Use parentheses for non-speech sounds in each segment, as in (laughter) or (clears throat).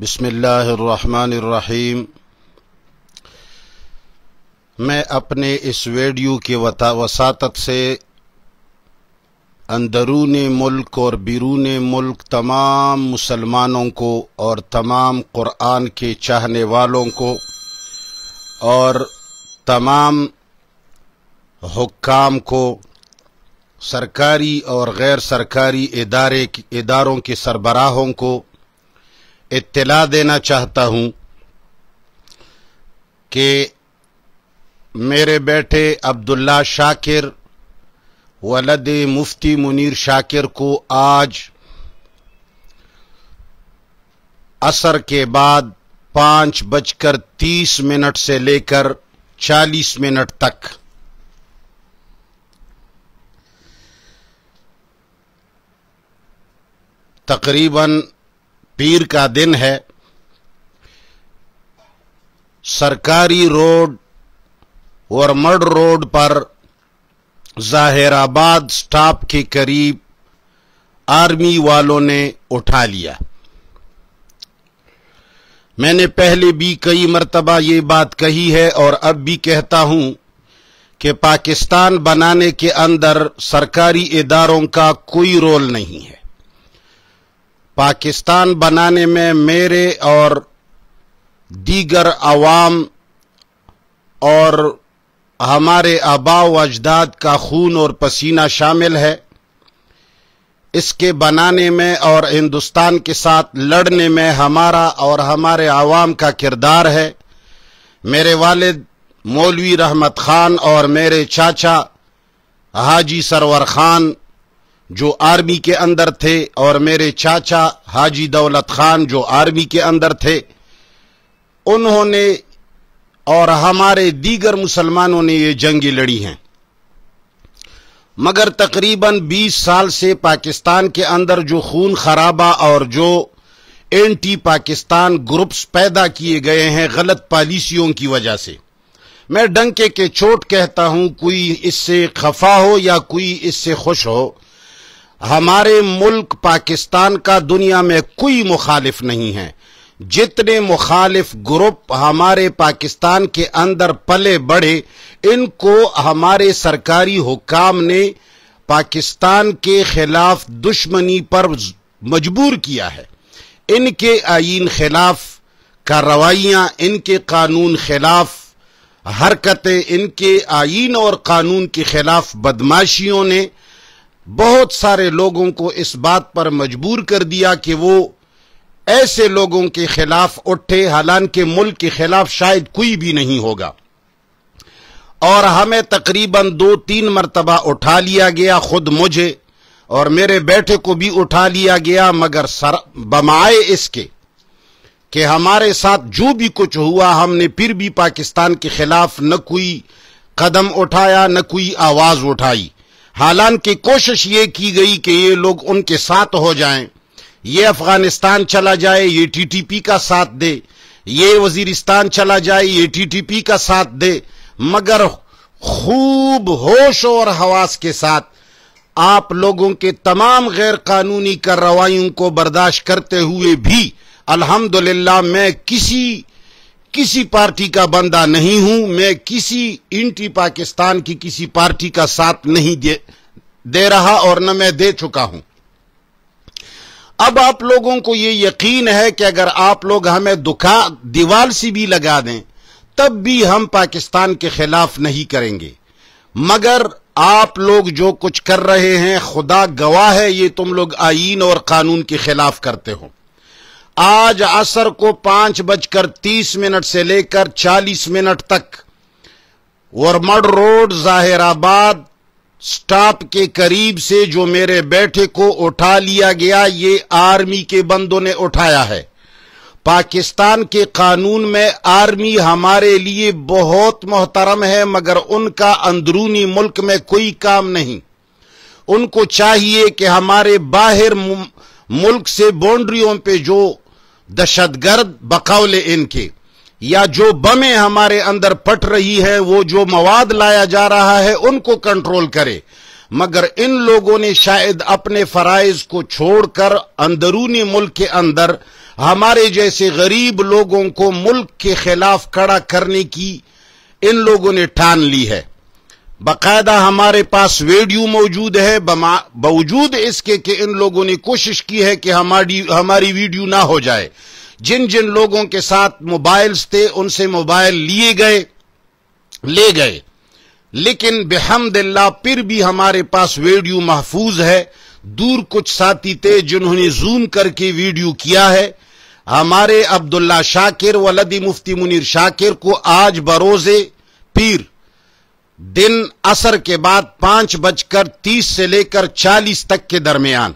बिस्मिल्लाहिर्रहमानिर्रहीम (clears throat) मैं अपने इस वीडियो के वसात से अंदरून मुल्क और बिरून मुल्क तमाम मुसलमानों को और तमाम क़ुरान के चाहने वालों को और तमाम हुक्काम को सरकारी और गैर सरकारी इदारे इदारों के सरबराहों को इत्तला देना चाहता हूँ कि मेरे बेटे अब्दुल्ला शाकिर वलद मुफ्ती मुनीर शाकिर को आज असर के बाद पाँच बजकर तीस मिनट से लेकर चालीस मिनट तक तकरीबन पीर का दिन है सरकारी रोड और मड रोड पर जाहिराबाद स्टॉप के करीब आर्मी वालों ने उठा लिया मैंने पहले भी कई मरतबा ये बात कही है और अब भी कहता हूं कि पाकिस्तान बनाने के अंदर सरकारी इदारों का कोई रोल नहीं है पाकिस्तान बनाने में मेरे और दीगर आवाम और हमारे आबा अजदाद का खून और पसीना शामिल है इसके बनाने में और हिंदुस्तान के साथ लड़ने में हमारा और हमारे आवाम का किरदार है मेरे वालिद मौलवी रहमत खान और मेरे चाचा हाजी सरवर खान जो आर्मी के अंदर थे और मेरे चाचा हाजी दौलत खान जो आर्मी के अंदर थे उन्होंने और हमारे दीगर मुसलमानों ने ये जंगी लड़ी हैं मगर तकरीबन 20 साल से पाकिस्तान के अंदर जो खून खराबा और जो एंटी पाकिस्तान ग्रुप्स पैदा किए गए हैं गलत पॉलिसियों की वजह से मैं डंके के चोट कहता हूं कोई इससे खफा हो या कोई इससे खुश हो हमारे मुल्क पाकिस्तान का दुनिया में कोई मुखालिफ नहीं है जितने मुखालिफ ग्रुप हमारे पाकिस्तान के अंदर पले बढ़े इनको हमारे सरकारी हुकाम ने पाकिस्तान के खिलाफ दुश्मनी पर मजबूर किया है इनके आइन खिलाफ कार्रवाइयां इनके कानून खिलाफ हरकतें इनके आइन और कानून के खिलाफ बदमाशियों ने बहुत सारे लोगों को इस बात पर मजबूर कर दिया कि वो ऐसे लोगों के खिलाफ उठे हालांकि मुल्क के खिलाफ शायद कोई भी नहीं होगा और हमें तकरीबन दो तीन मरतबा उठा लिया गया खुद मुझे और मेरे बेटे को भी उठा लिया गया मगर सर बमाए इसके कि हमारे साथ जो भी कुछ हुआ हमने फिर भी पाकिस्तान के खिलाफ न कोई कदम उठाया न कोई आवाज उठाई हालांकि कोशिश ये की गई कि ये लोग उनके साथ हो जाएं ये अफगानिस्तान चला जाए ये टीटीपी का साथ दे ये वजीरिस्तान चला जाए ये टीटीपी का साथ दे मगर खूब होश और हवास के साथ आप लोगों के तमाम गैर कानूनी कार्रवाई को बर्दाश्त करते हुए भी अल्हम्दुलिल्लाह मैं किसी किसी पार्टी का बंदा नहीं हूं मैं किसी इंटी पाकिस्तान की किसी पार्टी का साथ नहीं दे, दे रहा और न मैं दे चुका हूं अब आप लोगों को यह यकीन है कि अगर आप लोग हमें दुखा दीवार सी भी लगा दें तब भी हम पाकिस्तान के खिलाफ नहीं करेंगे मगर आप लोग जो कुछ कर रहे हैं खुदा गवाह है ये तुम लोग आइन और कानून के खिलाफ करते हो आज असर को पांच बजकर तीस मिनट से लेकर चालीस मिनट तक वर्मड रोड जाहिराबाद स्टॉप के करीब से जो मेरे बैठे को उठा लिया गया ये आर्मी के बंदों ने उठाया है पाकिस्तान के कानून में आर्मी हमारे लिए बहुत मोहतरम है मगर उनका अंदरूनी मुल्क में कोई काम नहीं उनको चाहिए कि हमारे बाहर मुल्क से बाउंड्रियों पे जो दहशतगर्द बकौल इनके या जो बमें हमारे अंदर पट रही है वो जो मवाद लाया जा रहा है उनको कंट्रोल करे मगर इन लोगों ने शायद अपने फराइज को छोड़कर अंदरूनी मुल्क के अंदर हमारे जैसे गरीब लोगों को मुल्क के खिलाफ खड़ा करने की इन लोगों ने ठान ली है बाकायदा हमारे पास वीडियो मौजूद है बावजूद इसके कि इन लोगों ने कोशिश की है कि हमारी हमारी वीडियो ना हो जाए जिन जिन लोगों के साथ मोबाइल्स थे उनसे मोबाइल लिए गए ले गए लेकिन बेहमदिल्ला फिर भी हमारे पास वीडियो महफूज है दूर कुछ साथी थे जिन्होंने जूम करके वीडियो किया है हमारे अब्दुल्ला शाकिर वलदी मुफ्ती मुनीर शाकिर को आज बरोजे पीर दिन असर के बाद पांच बजकर तीस से लेकर चालीस तक के दरमियान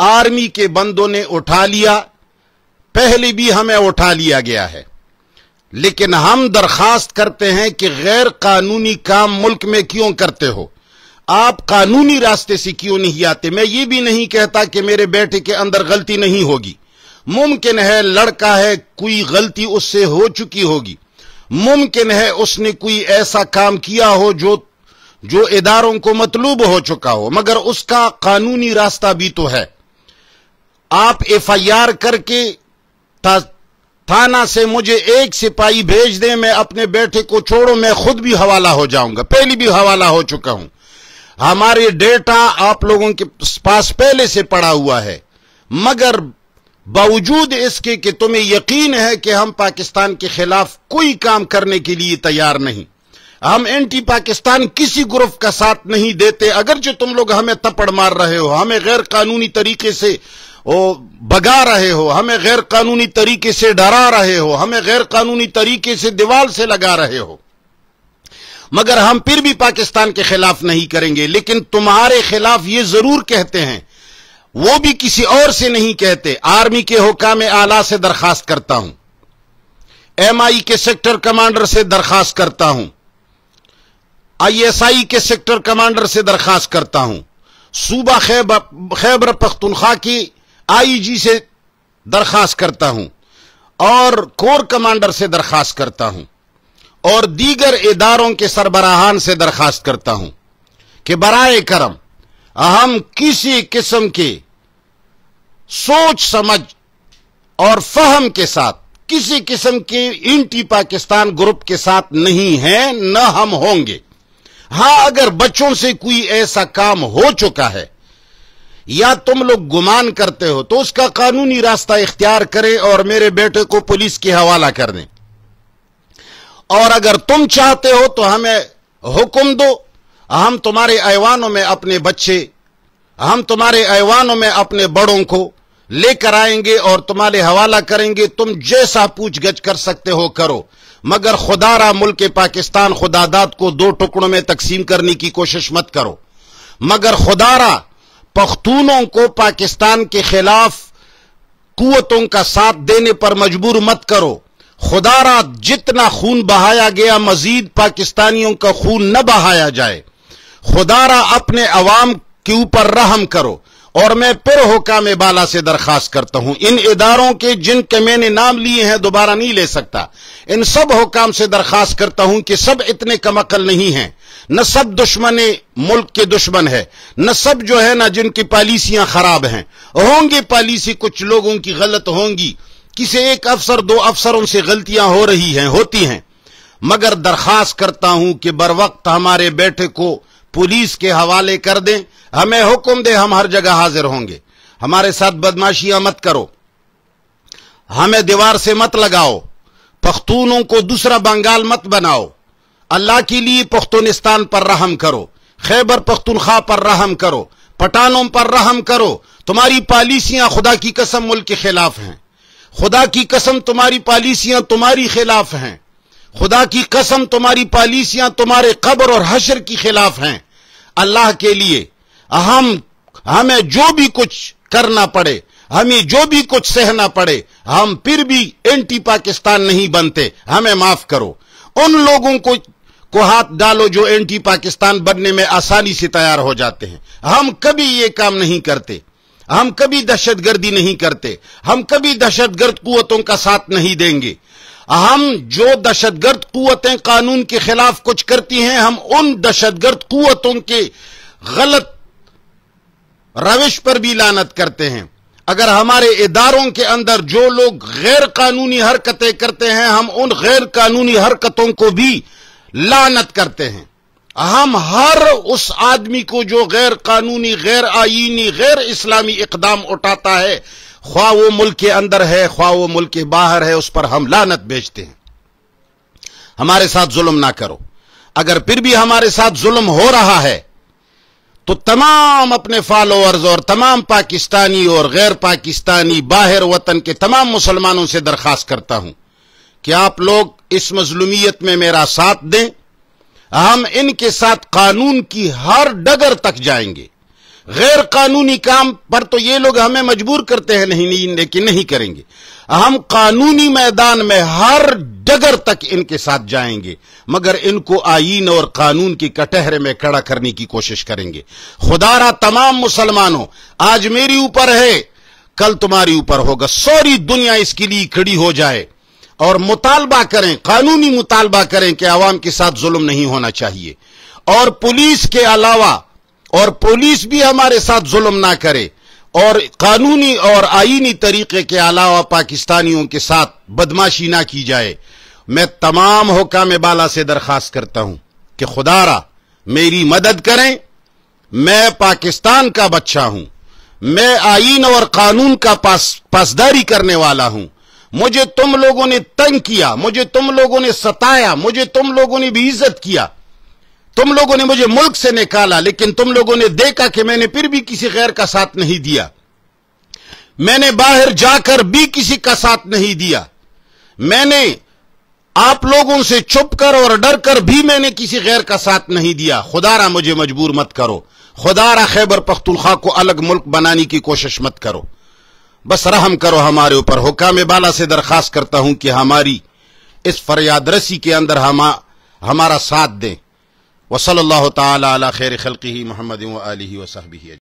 आर्मी के बंदों ने उठा लिया पहले भी हमें उठा लिया गया है लेकिन हम दरखास्त करते हैं कि गैर कानूनी काम मुल्क में क्यों करते हो आप कानूनी रास्ते से क्यों नहीं आते मैं ये भी नहीं कहता कि मेरे बेटे के अंदर गलती नहीं होगी मुमकिन है लड़का है कोई गलती उससे हो चुकी होगी मुमकिन है उसने कोई ऐसा काम किया हो जो जो इदारों को मतलूब हो चुका हो मगर उसका कानूनी रास्ता भी तो है आप एफ आई आर करके था, थाना से मुझे एक सिपाही भेज दें मैं अपने बेटे को छोड़ो मैं खुद भी हवाला हो जाऊंगा पहले भी हवाला हो चुका हूं हमारे डेटा आप लोगों के पास पहले से पड़ा हुआ है मगर बावजूद इसके कि तुम्हें यकीन है कि हम पाकिस्तान के खिलाफ कोई काम करने के लिए तैयार नहीं हम एंटी पाकिस्तान किसी ग्रुप का साथ नहीं देते अगर जो तुम लोग हमें तपड़ मार रहे हो हमें गैर कानूनी तरीके से ओ बगा रहे हो हमें गैर कानूनी तरीके से डरा रहे हो हमें गैर कानूनी तरीके से दीवार से लगा रहे हो मगर हम फिर भी पाकिस्तान के खिलाफ नहीं करेंगे लेकिन तुम्हारे खिलाफ ये जरूर कहते हैं वो भी किसी और से नहीं कहते आर्मी के हुक्म आला से दरखास्त करता हूं एमआई के सेक्टर कमांडर से दरखास्त करता हूं आईएसआई के सेक्टर कमांडर से दरखास्त करता हूं सूबा खैबर खैबर पख्तनख्वा की आईजी से दरखास्त करता हूं और कोर कमांडर से दरखास्त करता हूं और दीगर इदारों के सरबराहान से दरखास्त करता हूं कि बरए करम हम किसी किस्म के सोच समझ और फहम के साथ किसी किस्म के इंटी पाकिस्तान ग्रुप के साथ नहीं है न हम होंगे हां अगर बच्चों से कोई ऐसा काम हो चुका है या तुम लोग गुमान करते हो तो उसका कानूनी रास्ता इख्तियार करें और मेरे बेटे को पुलिस के हवाला कर दें और अगर तुम चाहते हो तो हमें हुक्म दो हम तुम्हारे ऐवानों में अपने बच्चे हम तुम्हारे ऐवानों में अपने बड़ों को लेकर आएंगे और तुम्हारे हवाला करेंगे तुम जैसा पूछ गछ कर सकते हो करो मगर खुदारा मुल्क पाकिस्तान खुदादात को दो टुकड़ों में तकसीम करने की कोशिश मत करो मगर खुदारा पख्तूनों को पाकिस्तान के खिलाफ कुतों का साथ देने पर मजबूर मत करो खुदारा जितना खून बहाया गया मजीद पाकिस्तानियों का खून न बहाया जाए खुदारा अपने अवाम के ऊपर रहम करो और मैं फिर हुकाम बाला से दरखास्त करता हूं इन इदारों के जिनके मैंने नाम लिए हैं दोबारा नहीं ले सकता इन सब हुकाम से दरखास्त करता हूं कि सब इतने कमकल नहीं हैं न सब दुश्मन मुल्क के दुश्मन है न सब जो है ना जिनकी पॉलिसियां खराब हैं होंगी पॉलिसी कुछ लोगों की गलत होंगी किसी एक अफसर दो अफसरों से गलतियां हो रही हैं होती हैं मगर दरखास्त करता हूं कि बर वक्त हमारे बैठे को पुलिस के हवाले कर दें हमें हुक्म दे हम हर जगह हाजिर होंगे हमारे साथ बदमाशियां मत करो हमें दीवार से मत लगाओ पख्तूनों को दूसरा बंगाल मत बनाओ अल्लाह के लिए पख्तूनिस्तान पर रहम करो खैबर पख्तूनख्वा पर रहम करो पठानों पर रहम करो तुम्हारी पॉलिसियां खुदा की कसम मुल्क के खिलाफ हैं खुदा की कसम तुम्हारी पॉलिसियां तुम्हारी खिलाफ हैं खुदा की कसम तुम्हारी पॉलिसियां तुम्हारे कब्र और हशर के खिलाफ हैं अल्लाह के लिए हम हमें जो भी कुछ करना पड़े हमें जो भी कुछ सहना पड़े हम फिर भी एंटी पाकिस्तान नहीं बनते हमें माफ करो उन लोगों को को हाथ डालो जो एंटी पाकिस्तान बनने में आसानी से तैयार हो जाते हैं हम कभी ये काम नहीं करते हम कभी दहशतगर्दी नहीं करते हम कभी दहशतगर्द कुतों का साथ नहीं देंगे हम जो दहशतगर्द कुतें कानून के खिलाफ कुछ करती हैं हम उन दहशतगर्द कुतों के गलत रविश पर भी लानत करते हैं अगर हमारे इदारों के अंदर जो लोग गैर कानूनी हरकतें करते हैं हम उन गैर कानूनी हरकतों को भी लानत करते हैं हम हर उस आदमी को जो गैर कानूनी गैर आइनी गैर इस्लामी इकदाम उठाता है ख्वा वो मुल्क के अंदर है ख्वा वो मुल्क के बाहर है उस पर हम लानत भेजते हैं हमारे साथ जुल्म ना करो अगर फिर भी हमारे साथ जुल्म हो रहा है तो तमाम अपने फॉलोअर्स और तमाम पाकिस्तानी और गैर पाकिस्तानी बाहर वतन के तमाम मुसलमानों से दरखास्त करता हूं कि आप लोग इस मजलूमियत में मेरा साथ दें हम इनके साथ कानून की हर डगर तक जाएंगे गैर कानूनी काम पर तो ये लोग हमें मजबूर करते हैं नहीं नहीं लेकिन नहीं करेंगे हम कानूनी मैदान में हर डगर तक इनके साथ जाएंगे मगर इनको आईन और कानून की कटहरे में कड़ा करने की कोशिश करेंगे खुदारा तमाम मुसलमानों आज मेरी ऊपर है कल तुम्हारी ऊपर होगा सारी दुनिया इसके लिए खड़ी हो जाए और मुतालबा करें कानूनी मुतालबा करें कि आवाम के साथ जुल्म नहीं होना चाहिए और पुलिस के अलावा और पुलिस भी हमारे साथ जुल्म ना करे और कानूनी और आईनी तरीके के अलावा पाकिस्तानियों के साथ बदमाशी ना की जाए मैं तमाम हुकाम बाला से दरखास्त करता हूं कि खुदारा मेरी मदद करें मैं पाकिस्तान का बच्चा हूं मैं आईन और कानून का पास पासदारी करने वाला हूं मुझे तुम लोगों ने तंग किया मुझे तुम लोगों ने सताया मुझे तुम लोगों ने भी इज्जत किया तुम लोगों ने मुझे मुल्क से निकाला लेकिन तुम लोगों ने देखा कि मैंने फिर भी किसी गैर का साथ नहीं दिया मैंने बाहर जाकर भी किसी का साथ नहीं दिया मैंने आप लोगों से चुप कर और डर कर भी मैंने किसी गैर का साथ नहीं दिया खुदारा मुझे मजबूर मत करो खुदारा खैबर पख्तुलखा को अलग मुल्क बनाने की कोशिश मत करो बस रहम करो हमारे ऊपर हुकाम बाला से दरखास्त करता हूं कि हमारी इस फरियाद रसी के अंदर हम हमारा साथ दें वसल अल्लाह तला खैर खलकी मोहम्मद वसहबी